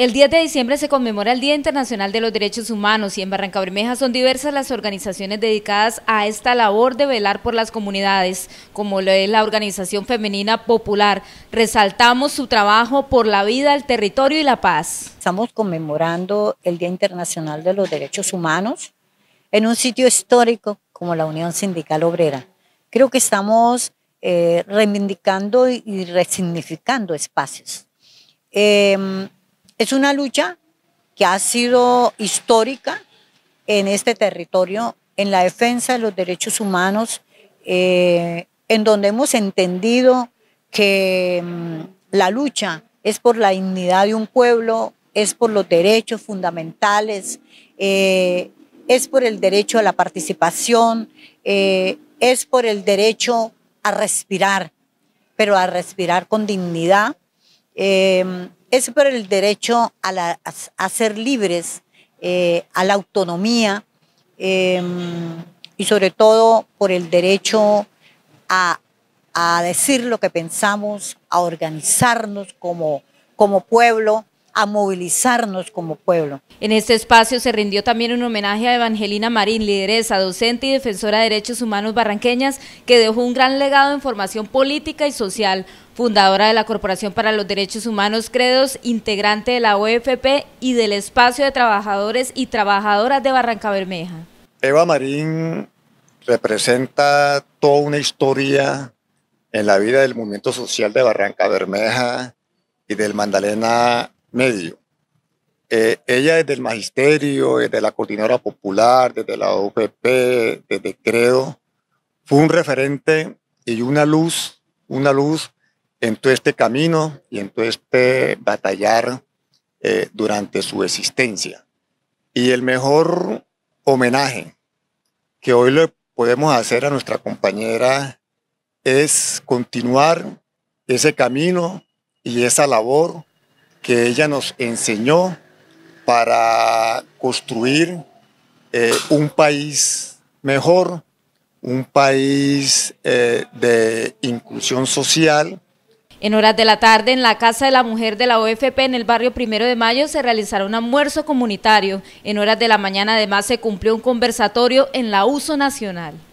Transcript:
El 10 de diciembre se conmemora el Día Internacional de los Derechos Humanos y en Barranca Bermeja son diversas las organizaciones dedicadas a esta labor de velar por las comunidades, como lo es la Organización Femenina Popular. Resaltamos su trabajo por la vida, el territorio y la paz. Estamos conmemorando el Día Internacional de los Derechos Humanos en un sitio histórico como la Unión Sindical Obrera. Creo que estamos eh, reivindicando y resignificando espacios. Em, es una lucha que ha sido histórica en este territorio, en la defensa de los derechos humanos, eh, en donde hemos entendido que mm, la lucha es por la dignidad de un pueblo, es por los derechos fundamentales, eh, es por el derecho a la participación, eh, es por el derecho a respirar, pero a respirar con dignidad es por el derecho a, ser libres, eh, a la autonomía em, y sobre todo por el derecho a, decir lo que pensamos, a organizarnos como pueblo, a movilizarnos como pueblo. En este espacio se rindió también un homenaje a Evangelina Marín, lideresa, docente y defensora de derechos humanos barranqueñas, que dejó un gran legado en formación política y social, fundadora de la Corporación para los Derechos Humanos Credos, integrante de la OFP y del Espacio de Trabajadores y Trabajadoras de Barranca Bermeja. Eva Marín representa toda una historia en la vida del movimiento social de Barranca Bermeja y del Mandalena medio. Eh, ella desde el magisterio, de la Coordinadora Popular, desde la OPP, desde Credo, fue un referente y una luz, una luz en todo este camino y en todo este batallar eh, durante su existencia. Y el mejor homenaje que hoy le podemos hacer a nuestra compañera es continuar ese camino y esa labor que ella nos enseñó para construir eh, un país mejor, un país eh, de inclusión social. En horas de la tarde, en la Casa de la Mujer de la OFP en el barrio Primero de Mayo, se realizará un almuerzo comunitario. En horas de la mañana, además, se cumplió un conversatorio en la Uso Nacional.